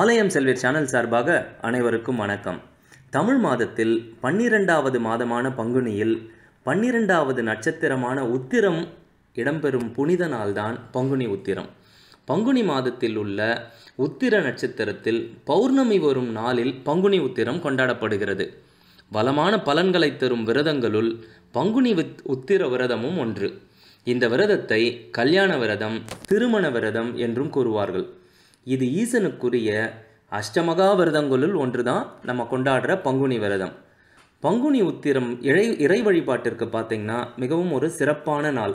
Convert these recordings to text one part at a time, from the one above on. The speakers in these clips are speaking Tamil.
ஆலயம் செல்வி சேனல் சார்பாக அனைவருக்கும் வணக்கம் தமிழ் மாதத்தில் பன்னிரெண்டாவது மாதமான பங்குனியில் பன்னிரெண்டாவது நட்சத்திரமான உத்திரம் இடம்பெறும் புனித நாள்தான் பங்குனி உத்திரம் பங்குனி மாதத்தில் உள்ள உத்திர நட்சத்திரத்தில் பௌர்ணமி வரும் நாளில் பங்குனி உத்திரம் கொண்டாடப்படுகிறது வளமான பலன்களை தரும் விரதங்களுள் பங்குனி உத்திர விரதமும் ஒன்று இந்த விரதத்தை கல்யாண விரதம் திருமண விரதம் என்றும் கூறுவார்கள் இது ஈசனுக்குரிய அஷ்டமகா விரதங்களுள் ஒன்று தான் நம்ம கொண்டாடுற பங்குனி விரதம் பங்குனி உத்திரம் இறை இறை வழிபாட்டிற்கு பார்த்திங்கன்னா மிகவும் ஒரு சிறப்பான நாள்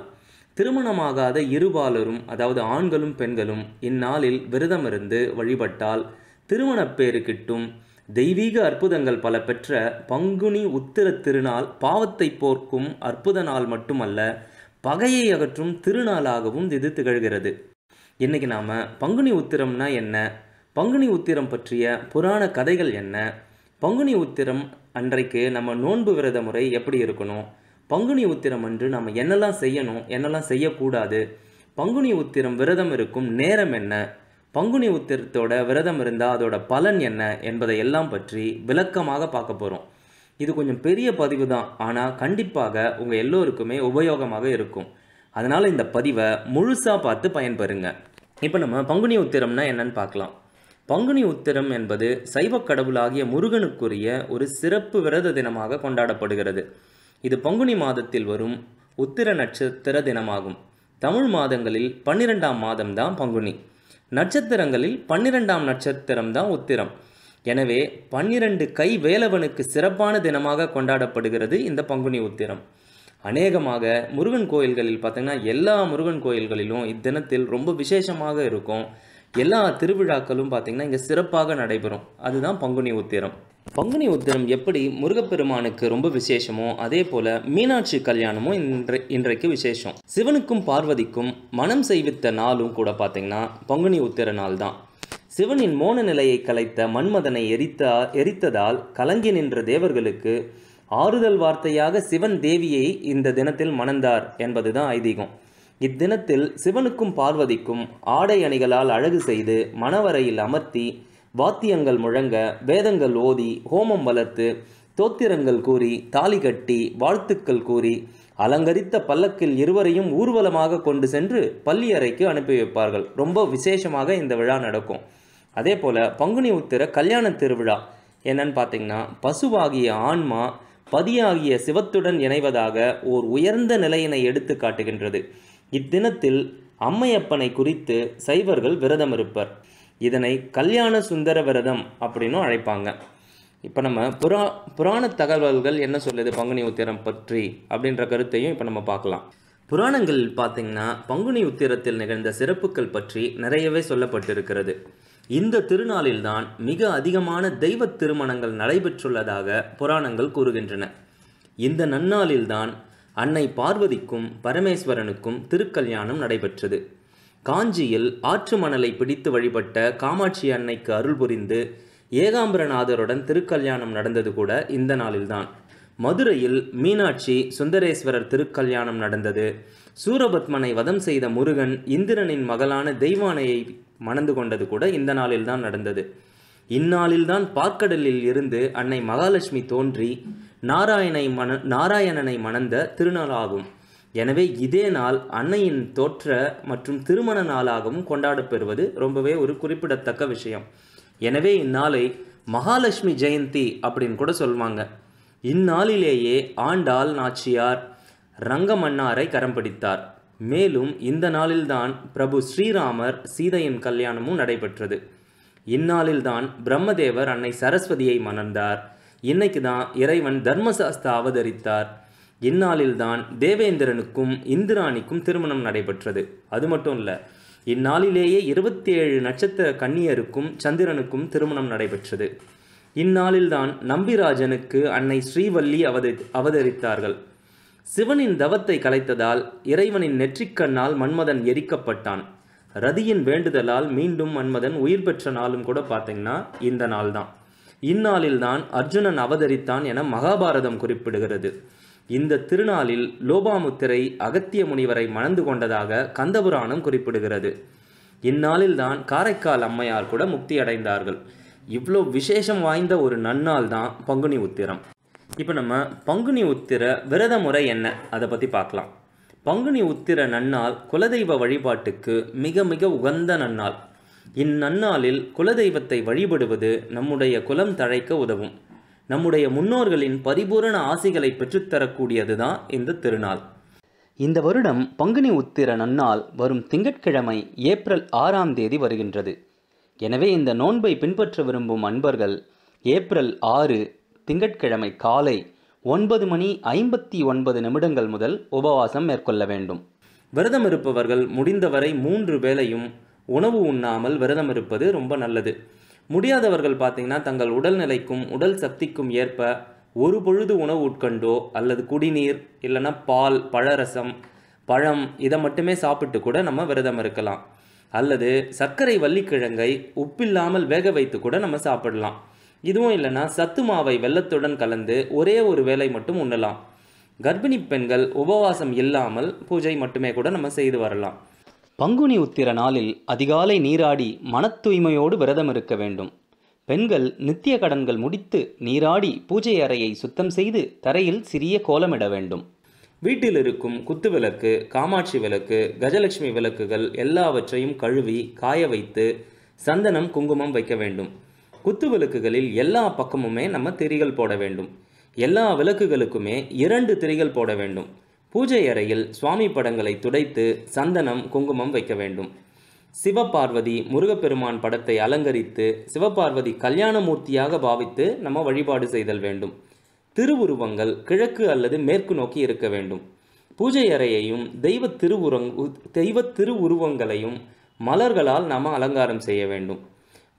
திருமணமாகாத இருபாலரும் அதாவது ஆண்களும் பெண்களும் இந்நாளில் விரதம் இருந்து வழிபட்டால் திருமணப் பேறு கிட்டும் தெய்வீக அற்புதங்கள் பல பெற்ற பங்குனி உத்திர திருநாள் பாவத்தை போர்க்கும் அற்புத நாள் மட்டுமல்ல பகையை அகற்றும் திருநாளாகவும் இது திகழ்கிறது இன்றைக்கி நாம் பங்குனி உத்திரம்னா என்ன பங்குனி உத்திரம் பற்றிய புராண கதைகள் என்ன பங்குனி உத்திரம் அன்றைக்கு நம்ம நோன்பு விரத முறை எப்படி இருக்கணும் பங்குனி உத்திரம் அன்று நம்ம என்னெல்லாம் செய்யணும் என்னெல்லாம் செய்யக்கூடாது பங்குனி உத்திரம் விரதம் இருக்கும் நேரம் என்ன பங்குனி உத்திரத்தோட விரதம் இருந்தால் அதோட பலன் என்ன என்பதை எல்லாம் பற்றி விளக்கமாக பார்க்க போகிறோம் இது கொஞ்சம் பெரிய பதிவு தான் ஆனால் கண்டிப்பாக உங்கள் எல்லோருக்குமே உபயோகமாக இருக்கும் அதனால் இந்த பதிவை முழுசாக பார்த்து பயன்பெறுங்க இப்போ நம்ம பங்குனி உத்திரம்னா என்னன்னு பார்க்கலாம் பங்குனி உத்திரம் என்பது சைவ கடவுளாகிய முருகனுக்குரிய ஒரு சிறப்பு விரத தினமாக கொண்டாடப்படுகிறது இது பங்குனி மாதத்தில் வரும் உத்திர நட்சத்திர தினமாகும் தமிழ் மாதங்களில் பன்னிரெண்டாம் மாதம்தான் பங்குனி நட்சத்திரங்களில் பன்னிரெண்டாம் நட்சத்திரம் தான் உத்திரம் எனவே பன்னிரண்டு கை வேலவனுக்கு சிறப்பான தினமாக கொண்டாடப்படுகிறது இந்த பங்குனி உத்திரம் அநேகமாக முருகன் கோயில்களில் பார்த்திங்கன்னா எல்லா முருகன் கோயில்களிலும் இத்தினத்தில் ரொம்ப விசேஷமாக இருக்கும் எல்லா திருவிழாக்களும் பார்த்திங்கன்னா இங்கே சிறப்பாக நடைபெறும் அதுதான் பங்குனி உத்திரம் பங்குனி உத்திரம் எப்படி முருகப்பெருமானுக்கு ரொம்ப விசேஷமோ அதே போல மீனாட்சி கல்யாணமும் இன்றை இன்றைக்கு விசேஷம் சிவனுக்கும் பார்வதிக்கும் மனம் செய்வித்த நாளும் கூட பார்த்திங்கன்னா பங்குனி உத்திர நாள் தான் சிவனின் மோன நிலையை கலைத்த மன்மதனை எரித்த எரித்ததால் கலங்கி நின்ற தேவர்களுக்கு ஆறுதல் வார்த்தையாக சிவன் தேவியை இந்த தினத்தில் மணந்தார் என்பதுதான் ஐதீகம் இத்தினத்தில் சிவனுக்கும் பார்வதிக்கும் ஆடை அணிகளால் அழகு செய்து மணவரையில் அமர்த்தி வாத்தியங்கள் முழங்க வேதங்கள் ஓதி ஹோமம் வளர்த்து தோத்திரங்கள் கூறி தாலி கட்டி வாழ்த்துக்கள் கூறி அலங்கரித்த பல்லக்கில் இருவரையும் ஊர்வலமாக கொண்டு சென்று பள்ளி அறைக்கு அனுப்பி வைப்பார்கள் ரொம்ப விசேஷமாக இந்த விழா நடக்கும் அதே போல் பங்குனி உத்திர கல்யாண திருவிழா என்னன்னு பார்த்தீங்கன்னா பசுவாகிய ஆன்மா பதியாகிய சிவத்துடன் இணைவதாக ஓர் உயர்ந்த நிலையினை எடுத்து காட்டுகின்றது இத்தினத்தில் அம்மையப்பனை குறித்து சைவர்கள் விரதம் இருப்பர் இதனை கல்யாண சுந்தர விரதம் அப்படின்னும் அழைப்பாங்க இப்போ நம்ம புரா புராண தகவல்கள் என்ன சொல்லுது பங்குனி உத்திரம் பற்றி அப்படின்ற கருத்தையும் இப்போ நம்ம பார்க்கலாம் புராணங்கள் பார்த்திங்கன்னா பங்குனி உத்திரத்தில் நிகழ்ந்த சிறப்புகள் பற்றி நிறையவே சொல்லப்பட்டிருக்கிறது இந்த திருநாளில்தான் மிக அதிகமான தெய்வ திருமணங்கள் நடைபெற்றுள்ளதாக புராணங்கள் கூறுகின்றன இந்த நன்னாளில்தான் அன்னை பார்வதிக்கும் பரமேஸ்வரனுக்கும் திருக்கல்யாணம் நடைபெற்றது காஞ்சியில் ஆற்று மணலை பிடித்து வழிபட்ட காமாட்சி அன்னைக்கு அருள் புரிந்து ஏகாம்பரநாதருடன் திருக்கல்யாணம் நடந்தது கூட இந்த நாளில்தான் மதுரையில் மீனாட்சி சுந்தரேஸ்வரர் திருக்கல்யாணம் நடந்தது சூரபத்மனை வதம் செய்த முருகன் இந்திரனின் மகளான தெய்வானையை மணந்து கொண்டது கூட இந்த நாளில்தான் நடந்தது இந்நாளில்தான் பாக்கடலில் இருந்து அன்னை மகாலட்சுமி தோன்றி நாராயணை மண நாராயணனை மணந்த திருநாளாகும் எனவே இதே நாள் அன்னையின் தோற்ற மற்றும் திருமண நாளாகவும் கொண்டாடப்பெறுவது ரொம்பவே ஒரு குறிப்பிடத்தக்க விஷயம் எனவே இந்நாளை மகாலட்சுமி ஜெயந்தி அப்படின்னு கூட சொல்லுவாங்க இந்நாளிலேயே ஆண்டாள் நாச்சியார் ரங்கமன்னாரை கரம் பிடித்தார் மேலும் இந்த நாளில்தான் பிரபு ஸ்ரீராமர் சீதையின் கல்யாணமும் நடைபெற்றது இந்நாளில்தான் பிரம்மதேவர் அன்னை சரஸ்வதியை மணந்தார் இன்னைக்கு தான் இறைவன் தர்மசாஸ்தா அவதரித்தார் இந்நாளில்தான் தேவேந்திரனுக்கும் இந்திராணிக்கும் திருமணம் நடைபெற்றது அது மட்டும் இல்லை இந்நாளிலேயே இருபத்தி ஏழு நட்சத்திர கன்னியருக்கும் சந்திரனுக்கும் திருமணம் நடைபெற்றது இந்நாளில்தான் நம்பிராஜனுக்கு அன்னை ஸ்ரீவல்லி அவதரித்தார்கள் சிவனின் தவத்தை கலைத்ததால் இறைவனின் நெற்றிக்கண்ணால் மன்மதன் எரிக்கப்பட்டான் ரதியின் வேண்டுதலால் மீண்டும் மன்மதன் உயிர் பெற்ற நாளும் கூட பார்த்தீங்கன்னா இந்த நாள் தான் இந்நாளில்தான் அர்ஜுனன் அவதரித்தான் என மகாபாரதம் குறிப்பிடுகிறது இந்த திருநாளில் லோபாமுத்திரை அகத்திய முனிவரை மணந்து கொண்டதாக கந்தபுராணம் குறிப்பிடுகிறது இந்நாளில்தான் காரைக்கால் அம்மையார் கூட முக்தி அடைந்தார்கள் இவ்வளோ விசேஷம் வாய்ந்த ஒரு நன்னாள் தான் பங்குனி உத்திரம் இப்போ நம்ம பங்குனி உத்திர விரத முறை என்ன அதை பற்றி பார்க்கலாம் பங்குனி உத்திர நன்னாள் குலதெய்வ வழிபாட்டுக்கு மிக மிக உகந்த நன்னாள் இந்நன்னாளில் குலதெய்வத்தை வழிபடுவது நம்முடைய குலம் தழைக்க உதவும் நம்முடைய முன்னோர்களின் பரிபூரண ஆசைகளை பெற்றுத்தரக்கூடியது தான் இந்த திருநாள் இந்த வருடம் பங்குனி உத்திர நன்னாள் வரும் திங்கட்கிழமை ஏப்ரல் ஆறாம் தேதி வருகின்றது எனவே இந்த நோன்பை பின்பற்ற விரும்பும் அன்பர்கள் ஏப்ரல் ஆறு திங்கட்கிழமை காலை ஒன்பது மணி ஐம்பத்தி ஒன்பது நிமிடங்கள் முதல் உபவாசம் மேற்கொள்ள வேண்டும் விரதம் இருப்பவர்கள் முடிந்தவரை மூன்று வேளையும் உணவு உண்ணாமல் விரதம் இருப்பது ரொம்ப நல்லது முடியாதவர்கள் பார்த்திங்கன்னா தங்கள் உடல்நிலைக்கும் உடல் சக்திக்கும் ஏற்ப ஒரு பொழுது உணவு உட்கொண்டோ அல்லது குடிநீர் இல்லைன்னா பால் பழரசம் பழம் இதை மட்டுமே சாப்பிட்டு கூட நம்ம விரதம் இருக்கலாம் அல்லது சர்க்கரை வள்ளிக்கிழங்கை உப்பில்லாமல் வேக வைத்து கூட நம்ம சாப்பிடலாம் இதுவும் இல்லைனா சத்து மாவை வெள்ளத்துடன் கலந்து ஒரே ஒரு வேலை மட்டும் உண்ணலாம் கர்ப்பிணி பெண்கள் உபவாசம் இல்லாமல் பூஜை மட்டுமே கூட நம்ம செய்து வரலாம் பங்குனி உத்திர நாளில் அதிகாலை நீராடி மன தூய்மையோடு விரதம் இருக்க வேண்டும் பெண்கள் நித்திய கடன்கள் முடித்து நீராடி பூஜை அறையை சுத்தம் செய்து தரையில் சிறிய கோலமிட வேண்டும் வீட்டில் இருக்கும் குத்து விளக்கு காமாட்சி விளக்கு கஜலட்சுமி விளக்குகள் எல்லாவற்றையும் கழுவி காய வைத்து சந்தனம் குங்குமம் வைக்க வேண்டும் குத்து விளக்குகளில் எல்லா பக்கமுமே நம்ம திரிகள் போட வேண்டும் எல்லா விளக்குகளுக்குமே இரண்டு திரிகள் போட வேண்டும் பூஜை அறையில் சுவாமி படங்களை துடைத்து சந்தனம் குங்குமம் வைக்க வேண்டும் சிவபார்வதி முருகப்பெருமான் படத்தை அலங்கரித்து சிவபார்வதி கல்யாண மூர்த்தியாக பாவித்து நம்ம வழிபாடு செய்தல் வேண்டும் திருவுருவங்கள் கிழக்கு அல்லது மேற்கு நோக்கி இருக்க வேண்டும் பூஜை அறையையும் தெய்வ திருவுரங் தெய்வ திருவுருவங்களையும் மலர்களால் நாம் அலங்காரம் செய்ய வேண்டும்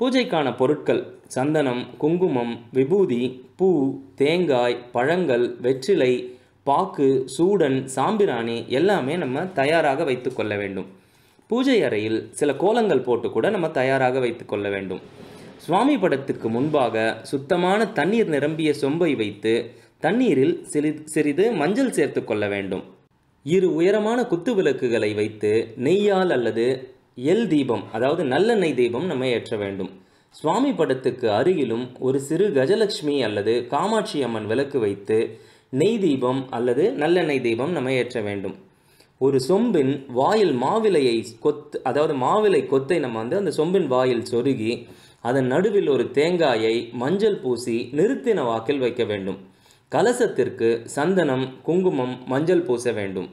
பூஜைக்கான பொருட்கள் சந்தனம் குங்குமம் விபூதி பூ தேங்காய் பழங்கள் வெற்றிலை பாக்கு சூடன் சாம்பிராணி எல்லாமே நம்ம தயாராக வைத்து கொள்ள வேண்டும் பூஜை அறையில் சில கோலங்கள் போட்டு கூட நம்ம தயாராக வைத்து கொள்ள வேண்டும் சுவாமி படத்துக்கு முன்பாக சுத்தமான தண்ணீர் நிரம்பிய சொம்பை வைத்து தண்ணீரில் சிறிது மஞ்சள் சேர்த்து கொள்ள வேண்டும் இரு உயரமான குத்து விளக்குகளை வைத்து நெய்யால் அல்லது எல் தீபம் அதாவது நல்லெண்ணெய் தீபம் நம்ம ஏற்ற வேண்டும் சுவாமி படத்துக்கு அருகிலும் ஒரு சிறு கஜலட்சுமி அல்லது காமாட்சி அம்மன் விளக்கு வைத்து நெய் தீபம் அல்லது நல்லெண்ணெய் தீபம் நம்ம ஏற்ற வேண்டும் ஒரு சொம்பின் வாயில் மாவிலையை கொத்து அதாவது மாவிலை கொத்தை நம்ம வந்து அந்த சொம்பின் வாயில் சொருகி அதன் நடுவில் ஒரு தேங்காயை மஞ்சள் பூசி நிறுத்தின வாக்கில் வைக்க வேண்டும் கலசத்திற்கு சந்தனம் குங்குமம் மஞ்சள் பூச வேண்டும்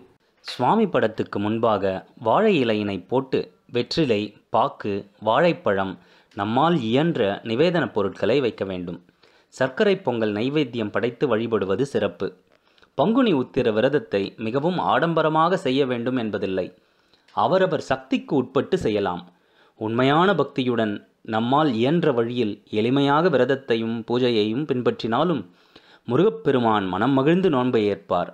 சுவாமி படத்துக்கு முன்பாக வாழை இலையினை போட்டு வெற்றிலை பாக்கு வாழைப்பழம் நம்மால் இயன்ற நிவேதன பொருட்களை வைக்க வேண்டும் சர்க்கரை பொங்கல் நைவேத்தியம் படைத்து வழிபடுவது சிறப்பு பங்குனி உத்திர விரதத்தை மிகவும் ஆடம்பரமாக செய்ய வேண்டும் என்பதில்லை அவரவர் சக்திக்கு உட்பட்டு செய்யலாம் உண்மையான பக்தியுடன் நம்மால் இயன்ற வழியில் எளிமையாக விரதத்தையும் பூஜையையும் பின்பற்றினாலும் முருகப்பெருமான் மனம் மகிழ்ந்து நோன்பை ஏற்பார்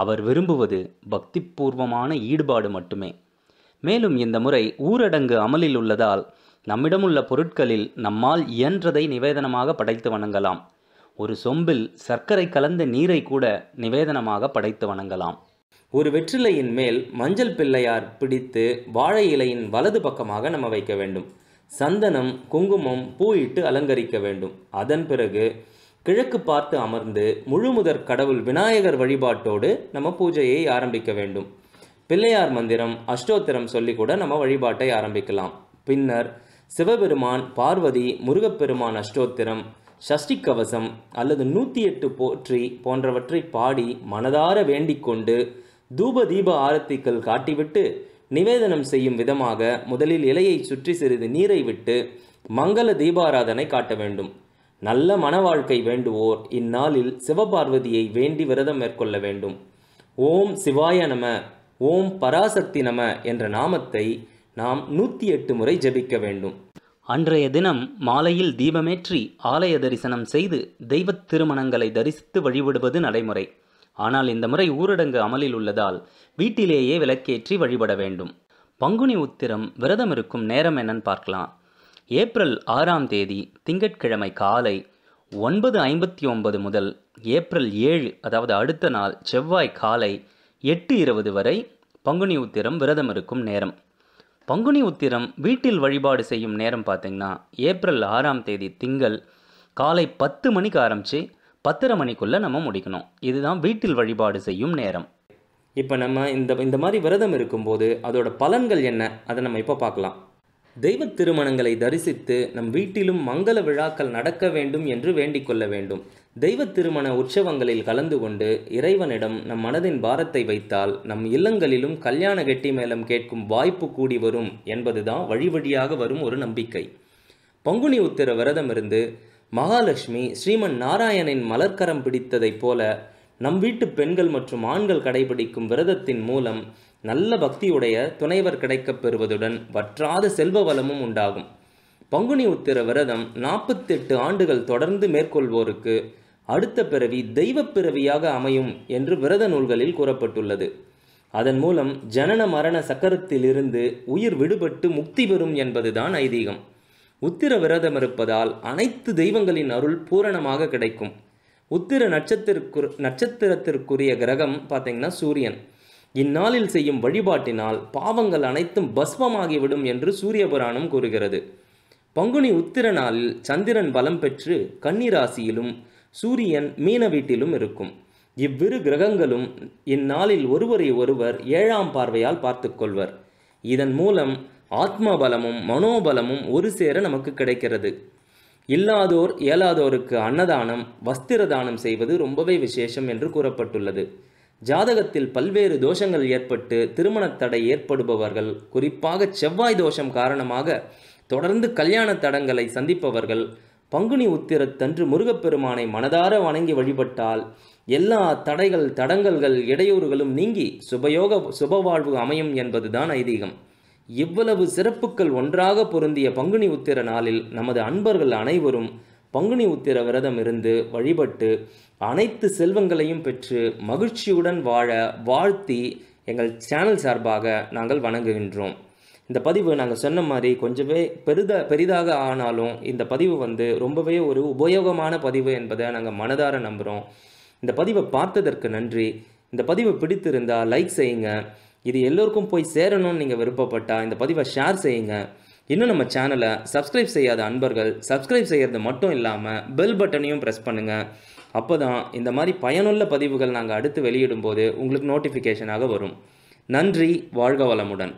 அவர் விரும்புவது பக்திபூர்வமான ஈடுபாடு மட்டுமே மேலும் இந்த முறை ஊரடங்கு அமலில் உள்ளதால் நம்மிடமுள்ள பொருட்களில் நம்மால் இயன்றதை நிவேதனமாக படைத்து வணங்கலாம் ஒரு சொம்பில் சர்க்கரை கலந்த நீரை கூட நிவேதனமாக படைத்து வணங்கலாம் ஒரு வெற்றிலையின் மேல் மஞ்சள் பிள்ளையார் பிடித்து வாழை இலையின் வலது பக்கமாக நம்ம வைக்க வேண்டும் சந்தனம் குங்குமம் பூ இட்டு அலங்கரிக்க வேண்டும் அதன் பிறகு கிழக்கு பார்த்து அமர்ந்து முழுமுதற் கடவுள் விநாயகர் வழிபாட்டோடு நம்ம பூஜையை ஆரம்பிக்க வேண்டும் பிள்ளையார் மந்திரம் அஷ்டோத்திரம் சொல்லி கூட நம்ம வழிபாட்டை ஆரம்பிக்கலாம் பின்னர் சிவபெருமான் பார்வதி முருகப்பெருமான் அஷ்டோத்திரம் சஷ்டி கவசம் அல்லது நூற்றி எட்டு போற்றி போன்றவற்றை பாடி மனதார வேண்டிக் கொண்டு தூப தீப ஆரத்திகள் காட்டிவிட்டு நிவேதனம் செய்யும் விதமாக முதலில் இலையை சுற்றி சிறிது நீரை விட்டு மங்கள தீபாராதனை காட்ட வேண்டும் நல்ல மன வாழ்க்கை வேண்டுவோர் இந்நாளில் சிவபார்வதியை வேண்டி விரதம் மேற்கொள்ள வேண்டும் ஓம் சிவாய நம ஓம் பராசக்தி நம என்ற நாமத்தை நாம் நூற்றி எட்டு முறை ஜபிக்க வேண்டும் அன்றைய தினம் மாலையில் தீபமேற்றி ஆலய தரிசனம் செய்து தெய்வத் திருமணங்களை தரிசித்து வழிபடுவது நடைமுறை ஆனால் இந்த முறை ஊரடங்கு அமலில் உள்ளதால் வீட்டிலேயே விளக்கேற்றி வழிபட வேண்டும் பங்குனி உத்திரம் விரதம் இருக்கும் நேரம் என்னன்னு பார்க்கலாம் ஏப்ரல் ஆறாம் தேதி திங்கட்கிழமை காலை ஒன்பது ஐம்பத்தி ஒன்பது முதல் ஏப்ரல் ஏழு அதாவது அடுத்த நாள் செவ்வாய் காலை எட்டு இருபது வரை பங்குனி உத்திரம் விரதம் இருக்கும் நேரம் பங்குனி உத்திரம் வீட்டில் வழிபாடு செய்யும் நேரம் பார்த்திங்கன்னா ஏப்ரல் ஆறாம் தேதி திங்கள் காலை பத்து மணிக்கு ஆரம்பித்து பத்தரை மணிக்குள்ளே நம்ம முடிக்கணும் இதுதான் வீட்டில் வழிபாடு செய்யும் நேரம் இப்போ நம்ம இந்த இந்த மாதிரி விரதம் இருக்கும்போது அதோட பலன்கள் என்ன அதை நம்ம இப்போ பார்க்கலாம் தெய்வ திருமணங்களை தரிசித்து நம் வீட்டிலும் மங்கள விழாக்கள் நடக்க வேண்டும் என்று வேண்டிக் வேண்டும் தெய்வ திருமண உற்சவங்களில் கலந்து கொண்டு இறைவனிடம் நம் மனதின் பாரத்தை வைத்தால் நம் இல்லங்களிலும் கல்யாண கெட்டி மேளம் கேட்கும் வாய்ப்பு கூடி வரும் என்பதுதான் வழி வழியாக வரும் ஒரு நம்பிக்கை பங்குனி உத்திர விரதம் இருந்து மகாலட்சுமி ஸ்ரீமன் நாராயணின் மலர்க்கரம் பிடித்ததைப் போல நம் வீட்டு பெண்கள் மற்றும் ஆண்கள் கடைபிடிக்கும் விரதத்தின் மூலம் நல்ல பக்தியுடைய துணைவர் கிடைக்கப் பெறுவதுடன் வற்றாத செல்வ வளமும் உண்டாகும் பங்குனி உத்திர விரதம் நாற்பத்தெட்டு ஆண்டுகள் தொடர்ந்து மேற்கொள்வோருக்கு அடுத்த பிறவி தெய்வ பிறவியாக அமையும் என்று விரத நூல்களில் கூறப்பட்டுள்ளது அதன் மூலம் ஜனன மரண சக்கரத்திலிருந்து உயிர் விடுபட்டு முக்தி பெறும் என்பதுதான் ஐதீகம் உத்திர விரதம் இருப்பதால் அனைத்து தெய்வங்களின் அருள் பூரணமாக கிடைக்கும் உத்திர நட்சத்திற்கு நட்சத்திரத்திற்குரிய கிரகம் பார்த்தீங்கன்னா சூரியன் இந்நாளில் செய்யும் வழிபாட்டினால் பாவங்கள் அனைத்தும் பஸ்வமாகிவிடும் என்று சூரிய புராணம் கூறுகிறது பங்குனி உத்திர நாளில் சந்திரன் பலம் பெற்று கன்னிராசியிலும் சூரியன் மீன வீட்டிலும் இருக்கும் இவ்விரு கிரகங்களும் இந்நாளில் ஒருவரை ஒருவர் ஏழாம் பார்வையால் பார்த்துக்கொள்வர் இதன் மூலம் ஆத்ம பலமும் மனோபலமும் ஒரு சேர நமக்கு கிடைக்கிறது இல்லாதோர் இயலாதோருக்கு அன்னதானம் வஸ்திர தானம் செய்வது ரொம்பவே விசேஷம் என்று கூறப்பட்டுள்ளது ஜாதகத்தில் பல்வேறு தோஷங்கள் ஏற்பட்டு திருமண தடை ஏற்படுபவர்கள் குறிப்பாக செவ்வாய் தோஷம் காரணமாக தொடர்ந்து கல்யாண தடங்களை சந்திப்பவர்கள் பங்குனி உத்திரத்தன்று முருகப்பெருமானை மனதார வணங்கி வழிபட்டால் எல்லா தடைகள் தடங்கல்கள் இடையூறுகளும் நீங்கி சுபயோக சுபவாழ்வு அமையும் என்பதுதான் ஐதீகம் இவ்வளவு சிறப்புகள் ஒன்றாக பொருந்திய பங்குனி உத்திர நாளில் நமது அன்பர்கள் அனைவரும் பங்குனி உத்திர விரதம் இருந்து வழிபட்டு அனைத்து செல்வங்களையும் பெற்று மகிழ்ச்சியுடன் வாழ வாழ்த்தி எங்கள் சேனல் சார்பாக நாங்கள் வணங்குகின்றோம் இந்த பதிவு நாங்கள் சொன்ன மாதிரி கொஞ்சமே பெரித பெரிதாக ஆனாலும் இந்த பதிவு வந்து ரொம்பவே ஒரு உபயோகமான பதிவு என்பதை நாங்கள் மனதார நம்புகிறோம் இந்த பதிவை பார்த்ததற்கு நன்றி இந்த பதிவு பிடித்திருந்தால் லைக் செய்யுங்க இது எல்லோருக்கும் போய் சேரணும்னு நீங்கள் விருப்பப்பட்டால் இந்த பதிவை ஷேர் செய்யுங்க இன்னும் நம்ம சேனலை சப்ஸ்கிரைப் செய்யாத அன்பர்கள் சப்ஸ்கிரைப் செய்கிறது மட்டும் இல்லாமல் பெல் பட்டனையும் ப்ரெஸ் பண்ணுங்கள் அப்போ தான் இந்த மாதிரி பயனுள்ள பதிவுகள் நாங்கள் அடுத்து வெளியிடும்போது உங்களுக்கு நோட்டிஃபிகேஷனாக வரும் நன்றி வாழ்க வளமுடன்